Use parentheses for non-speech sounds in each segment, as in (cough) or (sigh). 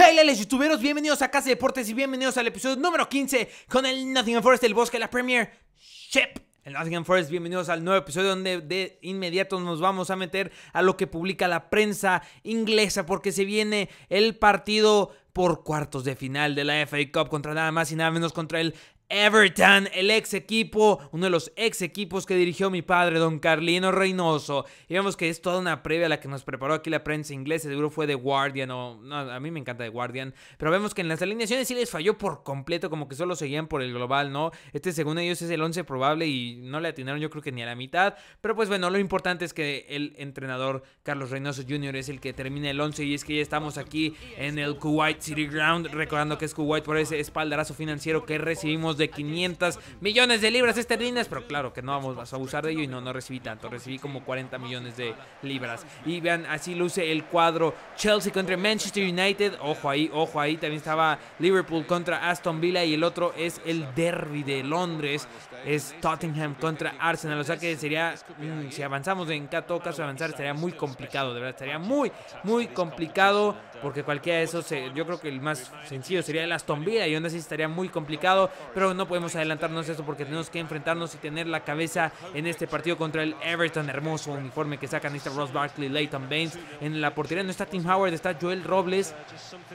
¡Hey, hay, youtuberos? Bienvenidos a Casa de Deportes y bienvenidos al episodio número 15 con el Nottingham Forest el Bosque, la Premier Ship. El Nottingham Forest, bienvenidos al nuevo episodio donde de inmediato nos vamos a meter a lo que publica la prensa inglesa porque se viene el partido por cuartos de final de la FA Cup contra nada más y nada menos contra el Everton, el ex equipo, uno de los ex equipos que dirigió mi padre, don Carlino Reynoso. Y vemos que es toda una previa a la que nos preparó aquí la prensa inglesa, seguro fue de Guardian o... No, a mí me encanta de Guardian, pero vemos que en las alineaciones sí les falló por completo, como que solo seguían por el global, ¿no? Este según ellos es el 11 probable y no le atinaron yo creo que ni a la mitad, pero pues bueno, lo importante es que el entrenador Carlos Reynoso Jr. es el que termina el 11 y es que ya estamos aquí en el Kuwait City Ground, recordando que es Kuwait por ese espaldarazo financiero que recibimos de 500 millones de libras este esterlinas, pero claro que no vamos a abusar de ello y no, no recibí tanto, recibí como 40 millones de libras. Y vean, así luce el cuadro Chelsea contra Manchester United, ojo ahí, ojo ahí, también estaba Liverpool contra Aston Villa y el otro es el derby de Londres, es Tottenham contra Arsenal, o sea que sería, mm, si avanzamos en todo caso avanzar, sería muy complicado, de verdad, sería muy, muy complicado, porque cualquiera de esos, eh, yo creo que el más sencillo sería el Aston Villa y aún así estaría muy complicado, pero no podemos adelantarnos eso porque tenemos que enfrentarnos y tener la cabeza en este partido contra el Everton. Hermoso uniforme que sacan este Ross Barkley, Leighton Baines. En la portería no está Tim Howard, está Joel Robles.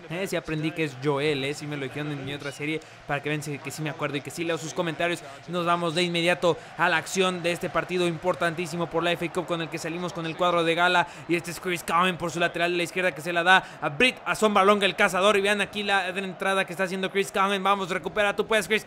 Eh, si aprendí que es Joel, eh, si me lo dijeron en mi otra serie para que vean que sí me acuerdo y que sí leo sus comentarios. Nos vamos de inmediato a la acción de este partido importantísimo por la FA Cup con el que salimos con el cuadro de gala. Y este es Chris Cowan por su lateral de la izquierda que se la da a Britt, a Sombra el cazador. Y vean aquí la entrada que está haciendo Chris Cowan. Vamos, recupera, tú puedes, Chris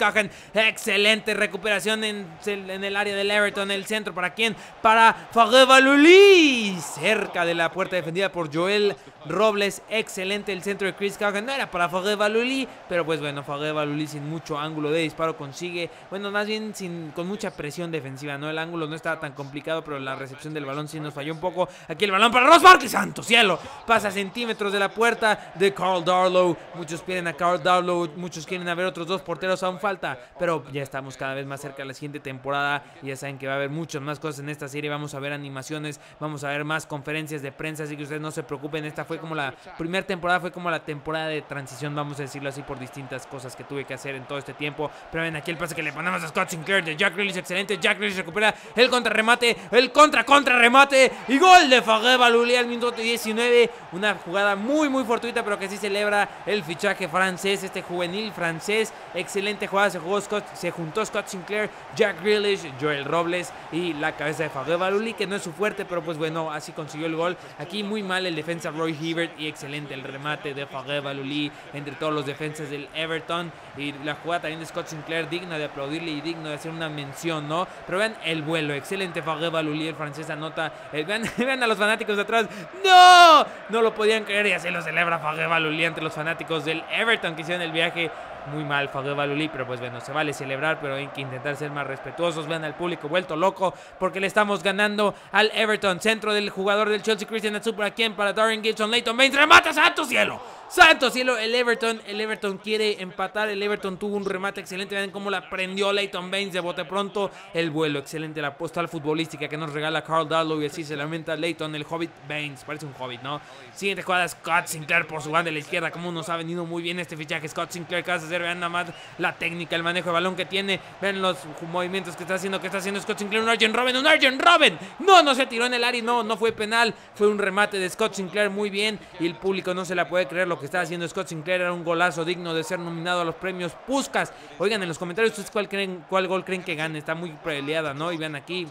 Excelente recuperación en, el área del Everton. El centro para quién? Para Fagevaluli. Cerca de la puerta defendida por Joel Robles. Excelente el centro de Chris Cogan. No era para Fagevaluli, pero pues bueno, Fagevaluli sin mucho ángulo de disparo consigue. Bueno, más bien sin, con mucha presión defensiva, ¿no? El ángulo no estaba tan complicado, pero la recepción del balón sí nos falló un poco. Aquí el balón para los que santo cielo. Pasa centímetros de la puerta de Carl Darlow. Muchos pierden a Carl Darlow, muchos quieren a ver otros dos porteros. Aún falta pero ya estamos cada vez más cerca de la siguiente temporada. ya saben que va a haber muchas más cosas en esta serie. Vamos a ver animaciones, vamos a ver más conferencias de prensa. Así que ustedes no se preocupen. Esta fue como la primera temporada, fue como la temporada de transición, vamos a decirlo así, por distintas cosas que tuve que hacer en todo este tiempo. Pero ven aquí el pase que le ponemos a Scott Sinclair de Jack Rillis, Excelente. Jack se recupera el contrarremate, el contra-contrarremate y gol de Fagé Luli al minuto 19. Una jugada muy, muy fortuita, pero que sí celebra el fichaje francés, este juvenil francés. Excelente jugada se, se juntó Scott Sinclair, Jack Grealish, Joel Robles y la cabeza de Fabio Baluli, que no es su fuerte, pero pues bueno, así consiguió el gol. Aquí muy mal el defensa Roy Hibbert y excelente el remate de Fabio Baluli entre todos los defensas del Everton. Y la jugada también de Scott Sinclair, digna de aplaudirle y digno de hacer una mención, ¿no? Pero vean el vuelo, excelente Fabio Baluli, el francés anota. Eh, (laughs) vean, a los fanáticos de atrás, ¡No! No lo podían creer y así lo celebra Fabio Baluli entre los fanáticos del Everton que hicieron el viaje. Muy mal Fabio Baluli, pero pues pues bueno, se vale celebrar, pero hay que intentar ser más respetuosos. Vean al público vuelto loco porque le estamos ganando al Everton. Centro del jugador del Chelsea, Christian Atsu, para quien, para Darren Gibson, Leighton Baines, remata santo cielo. Santo cielo, el Everton, el Everton quiere empatar, el Everton tuvo un remate excelente, vean cómo la prendió Leighton Baines de bote pronto, el vuelo excelente, la postal futbolística que nos regala Carl Dallow y así se lamenta Leighton, el Hobbit Baines, parece un Hobbit, ¿no? Siguiente jugada, Scott Sinclair por su banda de la izquierda, como nos ha venido muy bien este fichaje, Scott Sinclair, que vas vean nada más la técnica, el manejo de balón que tiene, vean los movimientos que está haciendo, que está haciendo Scott Sinclair, un Arjen Robin, un Arjen Robin, no, no se tiró en el área, no, no fue penal, fue un remate de Scott Sinclair muy bien y el público no se la puede creer, que está haciendo Scott Sinclair era un golazo digno de ser nominado a los premios Puscas. Oigan, en los comentarios cuál, creen, gol creen que gane. Está muy peleada, ¿no? Y vean aquí.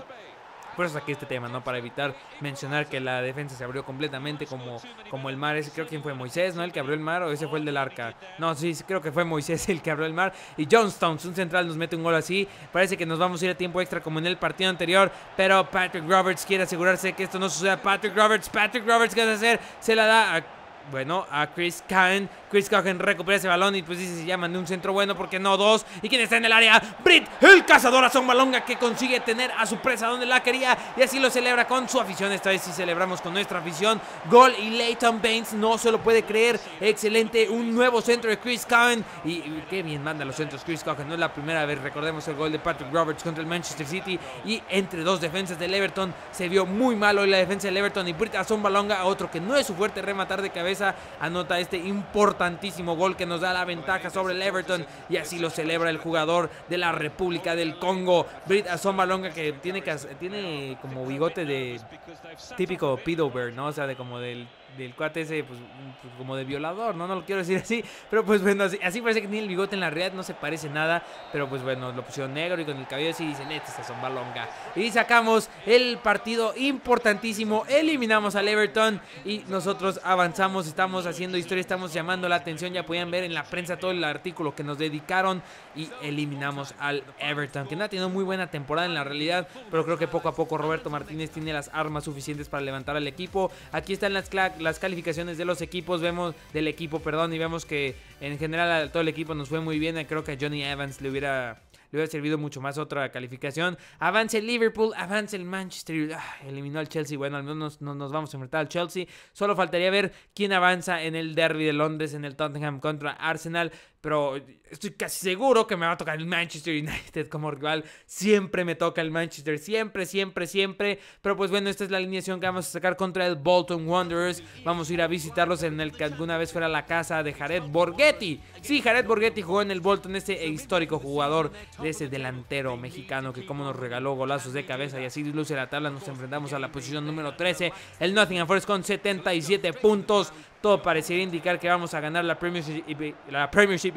Por eso aquí este tema, ¿no? Para evitar mencionar que la defensa se abrió completamente como, como el mar. Ese creo que fue Moisés, ¿no? El que abrió el mar o ese fue el del arca. No, sí, creo que fue Moisés (laughs) el que abrió el mar. Y Johnstones, un central, nos mete un gol así. Parece que nos vamos a ir a tiempo extra como en el partido anterior. Pero Patrick Roberts quiere asegurarse que esto no suceda. Patrick Roberts, Patrick Roberts, ¿qué vas a hacer? Se la da a bueno, a Chris Cohen. Chris Cohen recupera ese balón y pues dice, se llaman de un centro bueno, porque no dos. ¿Y quién está en el área? ¡Brit, el cazador a Son Balonga que consigue tener a su presa donde la quería y así lo celebra con su afición. Esta vez sí celebramos con nuestra afición. Gol y Leighton Baines no se lo puede creer. Excelente, un nuevo centro de Chris Cohen. Y, qué bien manda los centros Chris Cohen. No es la primera vez, recordemos el gol de Patrick Roberts contra el Manchester City. Y entre dos defensas del Everton se vio muy malo hoy la defensa del Everton y Brit a Son Balonga, otro que no es su fuerte rematar de cabeza anota este importantísimo gol que nos da la ventaja sobre el Everton y así lo celebra el jugador de la República del Congo, Brit Asombalonga que tiene, que tiene como bigote de típico Pidover, ¿no? O sea, de como del del cuate ese, pues, pues, como de violador, ¿no? No lo quiero decir así, pero pues bueno, así, parece que tiene el bigote en la realidad, no se parece nada, pero pues bueno, lo pusieron negro y con el cabello así dicen, este es balonga. Y sacamos el partido importantísimo, eliminamos al Everton y nosotros avanzamos, estamos haciendo historia, estamos llamando la atención, ya podían ver en la prensa todo el artículo que nos dedicaron y eliminamos al Everton, que no ha tenido muy buena temporada en la realidad, pero creo que poco a poco Roberto Martínez tiene las armas suficientes para levantar al equipo. Aquí están las, cla las calificaciones de los equipos, vemos del equipo, perdón, y vemos que en general a todo el equipo nos fue muy bien. Creo que a Johnny Evans le hubiera le hubiera servido mucho más otra calificación. Avance el Liverpool, avance el Manchester. Ah, eliminó al Chelsea. Bueno, al menos nos, nos, vamos a enfrentar al Chelsea. Solo faltaría ver quién avanza en el Derby de Londres, en el Tottenham contra Arsenal pero estoy casi seguro que me va a tocar el Manchester United como rival. Siempre me toca el Manchester, siempre, siempre, siempre. Pero pues bueno, esta es la alineación que vamos a sacar contra el Bolton Wanderers. Vamos a ir a visitarlos en el que alguna vez fuera la casa de Jared Borghetti. Sí, Jared Borghetti jugó en el Bolton, ese histórico jugador de ese delantero mexicano que como nos regaló golazos de cabeza y así luce la tabla. Nos enfrentamos a la posición número 13, el Nottingham Forest con 77 puntos todo pareciera indicar que vamos a ganar la Premiership,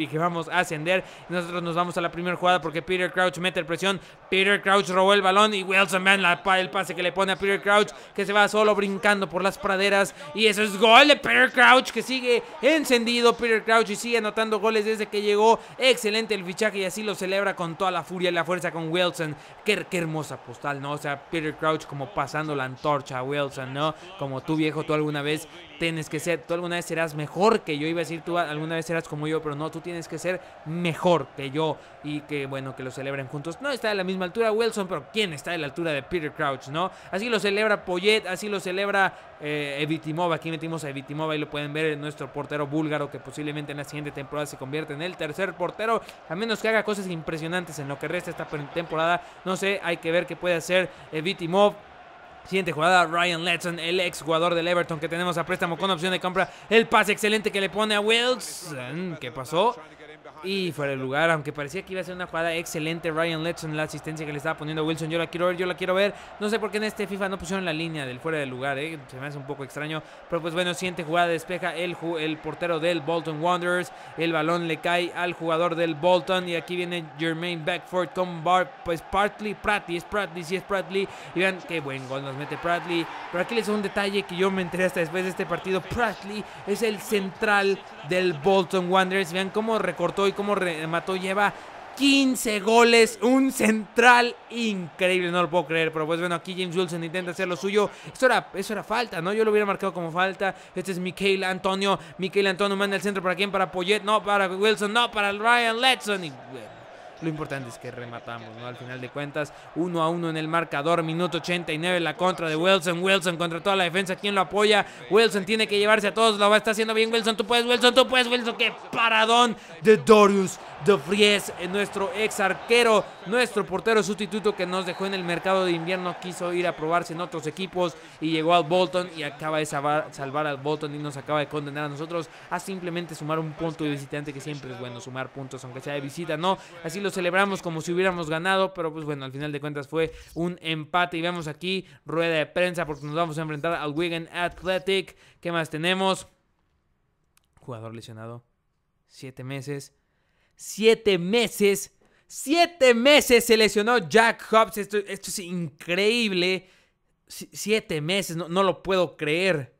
y, y que vamos a ascender. Nosotros nos vamos a la primera jugada porque Peter Crouch mete presión. Peter Crouch robó el balón y Wilson Man el pase que le pone a Peter Crouch que se va solo brincando por las praderas. Y eso es gol de Peter Crouch que sigue encendido. Peter Crouch y sigue anotando goles desde que llegó. Excelente el fichaje y así lo celebra con toda la furia y la fuerza con Wilson. Qué, hermosa postal, ¿no? O sea, Peter Crouch como pasando la antorcha a Wilson, ¿no? Como tú viejo, tú alguna vez tienes que ser alguna vez serás mejor que yo. Iba a decir, tú alguna vez serás como yo, pero no, tú tienes que ser mejor que yo. Y que bueno, que lo celebren juntos. No está a la misma altura Wilson, pero ¿quién está a la altura de Peter Crouch, no? Así lo celebra Poyet, así lo celebra eh, Evitimov. Aquí metimos a Evitimova y lo pueden ver en nuestro portero búlgaro que posiblemente en la siguiente temporada se convierte en el tercer portero. A menos que haga cosas impresionantes en lo que resta esta temporada. No sé, hay que ver qué puede hacer Evitimov Siguiente jugada, Ryan Letson, el ex jugador del Everton que tenemos a préstamo con opción de compra. El pase excelente que le pone a Wilson. ¿Qué pasó? Y fuera de lugar, aunque parecía que iba a ser una jugada excelente, Ryan Letson, la asistencia que le estaba poniendo Wilson, yo la quiero ver, yo la quiero ver. No sé por qué en este FIFA no pusieron la línea del fuera de lugar, ¿eh? se me hace un poco extraño. Pero pues bueno, siguiente jugada despeja el, el portero del Bolton Wanderers. El balón le cae al jugador del Bolton y aquí viene Jermaine Beckford con Bar, pues Partly, Pratley, es Pratley, sí es Pratley. Y vean qué buen gol nos mete Pratley. Pero aquí les un detalle que yo me enteré hasta después de este partido. Pratley es el central del Bolton Wanderers. Vean cómo recortó y como remató. Lleva 15 goles, un central increíble, no lo puedo creer. Pero pues bueno, aquí James Wilson intenta hacer lo suyo. Eso era, eso era falta, ¿no? Yo lo hubiera marcado como falta. Este es Mikael Antonio. Mikel Antonio manda el centro para quién? Para Poyet, no, para Wilson, no, para Ryan Letson. Y, lo importante es que rematamos, ¿no? Al final de cuentas, uno a uno en el marcador, minuto 89, la contra de Wilson. Wilson contra toda la defensa, ¿quién lo apoya? Wilson tiene que llevarse a todos, lo va, está haciendo bien Wilson, tú puedes, Wilson, tú puedes, Wilson, qué paradón de Dorius de Fries, nuestro ex arquero, nuestro portero sustituto que nos dejó en el mercado de invierno, quiso ir a probarse en otros equipos y llegó al Bolton y acaba de salvar, salvar al Bolton y nos acaba de condenar a nosotros a simplemente sumar un punto de visitante que siempre es bueno sumar puntos, aunque sea de visita, ¿no? Así lo celebramos como si hubiéramos ganado, pero pues bueno, al final de cuentas fue un empate. Y vemos aquí rueda de prensa porque nos vamos a enfrentar al Wigan Athletic. ¿Qué más tenemos? Jugador lesionado. Siete meses. Siete meses. Siete meses se lesionó Jack Hobbs. Esto, esto es increíble. siete meses, no, no lo puedo creer.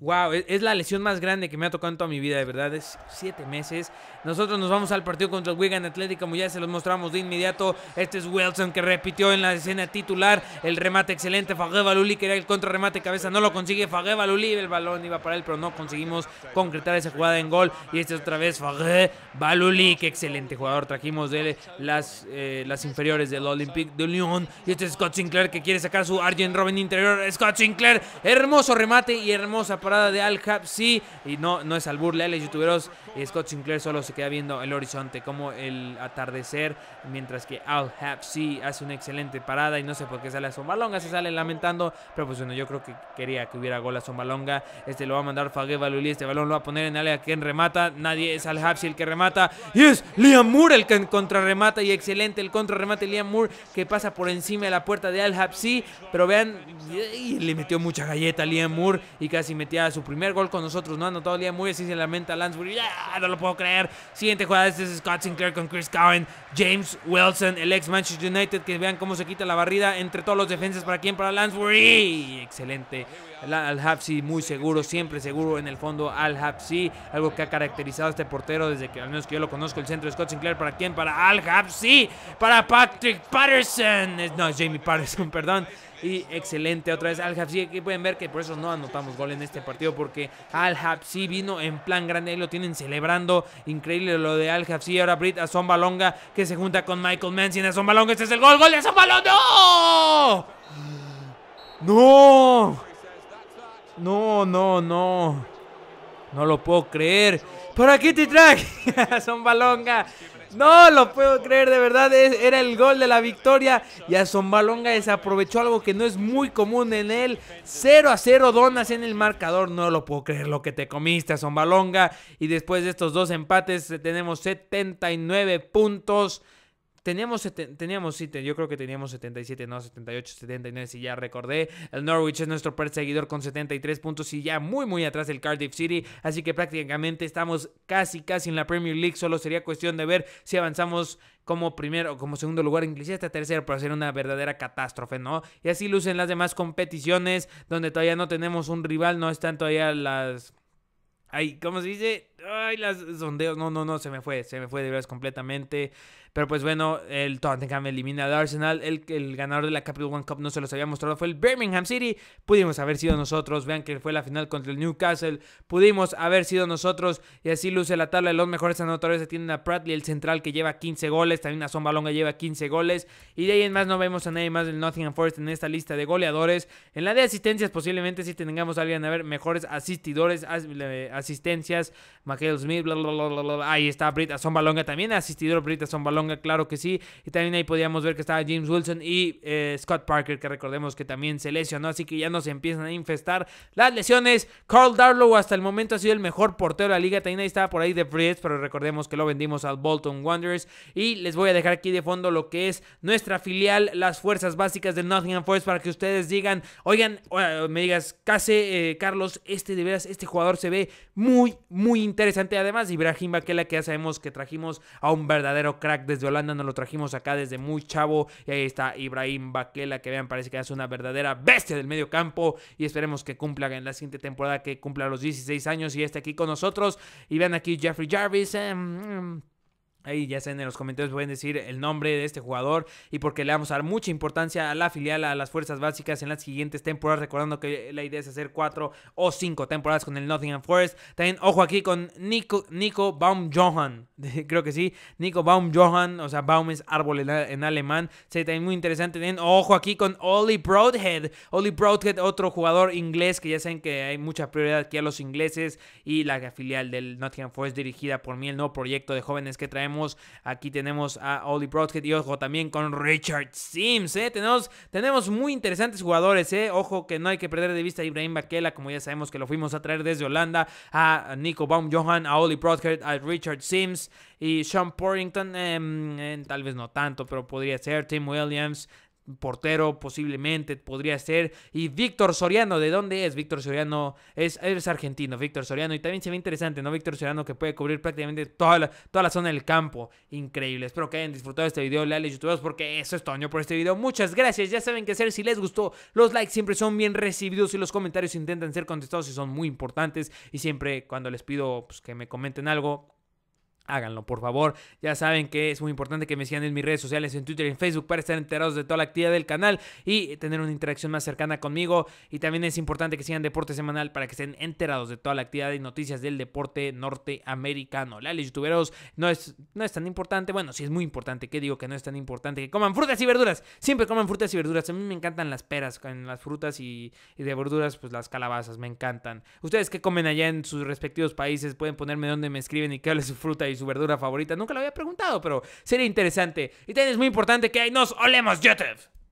Wow, e-, es la lesión más grande que me ha tocado en toda mi vida, de verdad. Es siete meses. Nosotros nos vamos al partido contra el Wigan Atlético, como ya se los mostramos de inmediato. Este es Wilson que repitió en la escena titular el remate excelente. Fagé Baluli era el contrarremate cabeza, no lo consigue. Fagé Baluli, el balón iba para él, pero no conseguimos concretar esa jugada en gol. Y este es otra vez Fagé Baluli, qué excelente jugador. Trajimos de las, eh, las inferiores del Olympic de Lyon. Y este es Scott Sinclair que quiere sacar su Arjen Robin interior. Scott Sinclair, hermoso remate y hermosa de Al Hapsi y no, no es albur, los youtuberos, Scott Sinclair solo se queda viendo el horizonte como el atardecer, mientras que Al Hapsi hace una excelente parada y no sé por qué sale a Zombalonga, se sale lamentando, pero pues bueno, yo creo que quería que hubiera gol a Zombalonga, este lo va a mandar Fague Valuli, este balón lo va a poner en área quien remata, nadie es Al Hapsi el que remata, y es Liam Moore el que contrarremata y excelente el contrarremate Liam Moore que pasa por encima de la puerta de Al Hapsi, pero vean, y le metió mucha galleta a Liam Moore y casi metía su primer gol con nosotros no ha anotado el día muy así se lamenta Lansbury. ya, ah, no lo puedo creer. Siguiente jugada este es Scott Sinclair con Chris Cowan. James Wilson, el ex Manchester United, que vean cómo se quita la barrida entre todos los defensas. ¿Para quién? Para Lansbury. Excelente. Al Hapsi muy seguro, siempre seguro en el fondo Al Hapsi, algo que ha caracterizado a este portero desde que al menos que yo lo conozco el centro de Scott Sinclair para quién? Para Al Hapsi, para Patrick Patterson. No, Jamie Patterson, (laughs) perdón. Y excelente otra vez Al Habsi. Aquí pueden ver que por eso no anotamos gol en este partido. Porque Al Hapsi vino en plan grande. Ahí lo tienen celebrando. Increíble lo de Al Habsi. Ahora Brit a Balonga que se junta con Michael Manson. A Balonga Este es el gol. Gol de Zombalonga. ¡No! ¡No! No, no, no. No lo puedo creer. Por aquí te son (laughs) Balonga no lo puedo creer, de verdad, era el gol de la victoria y a se desaprovechó algo que no es muy común en él. 0 a 0 donas en el marcador, no lo puedo creer lo que te comiste Zombalonga. Y después de estos dos empates eh, tenemos 79 puntos. Teníamos, teníamos sí, yo creo que teníamos 77, no, 78, 79, si ya recordé. El Norwich es nuestro perseguidor con 73 puntos y ya muy, muy atrás del Cardiff City. Así que prácticamente estamos casi, casi en la Premier League. Solo sería cuestión de ver si avanzamos como primero o como segundo lugar inclusive hasta tercero para hacer una verdadera catástrofe, ¿no? Y así lucen las demás competiciones donde todavía no tenemos un rival, no están todavía las... Ay, ¿Cómo se dice? Ay, las sondeos. No, no, no, se me fue. Se me fue de veras completamente. Pero pues bueno, el Tottenham elimina al Arsenal. El, el ganador de la Capital One Cup no se los había mostrado. Fue el Birmingham City. Pudimos haber sido nosotros. Vean que fue la final contra el Newcastle. Pudimos haber sido nosotros. Y así luce la tabla de los mejores anotadores. Se Tienen a pratley el central, que lleva 15 goles. También a Son Balonga lleva 15 goles. Y de ahí en más no vemos a nadie más del Nottingham Forest en esta lista de goleadores. En la de asistencias, posiblemente sí tengamos a alguien a ver mejores asistidores, asistencias Michael Smith, bla, bla, bla, bla, Ahí está Brita Zombalonga también, asistidor Brita Zombalonga, claro que sí. Y también ahí podíamos ver que estaba James Wilson y eh, Scott Parker, que recordemos que también se lesionó. Así que ya nos empiezan a infestar las lesiones. Carl Darlow hasta el momento ha sido el mejor portero de la liga. También ahí estaba por ahí de Fritz, pero recordemos que lo vendimos al Bolton Wanderers. Y les voy a dejar aquí de fondo lo que es nuestra filial, las fuerzas básicas de Nottingham Forest, para que ustedes digan, oigan, eh, me digas, Case, eh, Carlos, este de veras, este jugador se ve muy, muy interesante interesante. Además, Ibrahim Baquela, que ya sabemos que trajimos a un verdadero crack desde Holanda, nos lo trajimos acá desde muy chavo. Y ahí está Ibrahim Baquela, que vean, parece que es una verdadera bestia del medio campo. Y esperemos que cumpla en la siguiente temporada, que cumpla los 16 años y esté aquí con nosotros. Y vean aquí Jeffrey Jarvis. Em, em, Ahí ya saben, en los comentarios pueden decir el nombre de este jugador y porque le vamos a dar mucha importancia a la filial, a las fuerzas básicas en las siguientes temporadas, recordando que la idea es hacer cuatro o cinco temporadas con el Nottingham Forest. También, ojo aquí con Nico, Nico Baum Johan, (laughs) creo que sí, Nico Baum Johan, o sea, Baum es árbol en, alemán, se sí, también muy interesante. También, ojo aquí con Oli Broadhead, Oli Broadhead, otro jugador inglés que ya saben que hay mucha prioridad aquí a los ingleses y la filial del Nottingham Forest dirigida por mí, el nuevo proyecto de jóvenes que traemos aquí tenemos a Oli Broadhead y ojo también con Richard Sims, eh. Tenemos, muy interesantes jugadores, eh. Ojo que no hay que perder de vista a Ibrahim Bakela, como ya sabemos que lo fuimos a traer desde Holanda, a Nico Baum Johan, a Oli Broadhead, a Richard Sims y Sean Porrington, em, em, tal vez no tanto, pero podría ser Tim Williams, portero posiblemente podría ser. Y Víctor Soriano, ¿de dónde es? Víctor Soriano es, argentino, Víctor Soriano. Y también se ve interesante, ¿no? Víctor Soriano que puede cubrir prácticamente toda la, toda la zona del campo. Increíble. Espero que hayan disfrutado este video, leales youtubers, porque eso es Toño por este video. Muchas gracias. Ya saben qué hacer. Si les gustó, los likes siempre son bien recibidos y los comentarios intentan ser contestados y son muy importantes. Y siempre cuando les pido pues, que me comenten algo, Háganlo, por favor. Ya saben que es muy importante que me sigan en mis redes sociales, en Twitter y en Facebook, para estar enterados de toda la actividad del canal y tener una interacción más cercana conmigo. Y también es importante que sigan Deporte Semanal para que estén enterados de toda la actividad y noticias del deporte norteamericano. La youtuberos no es, no es tan importante. Bueno, sí es muy importante. ¿Qué digo que no es tan importante? Que coman frutas y verduras. Siempre coman frutas y verduras. A mí me encantan las peras con las frutas y, de verduras, pues las calabazas. Me encantan. Ustedes que comen allá en sus respectivos países pueden ponerme donde me escriben y que hable su fruta y su verdura favorita? Nunca lo había preguntado, pero sería interesante. Y también es muy importante que nos olemos, YouTube.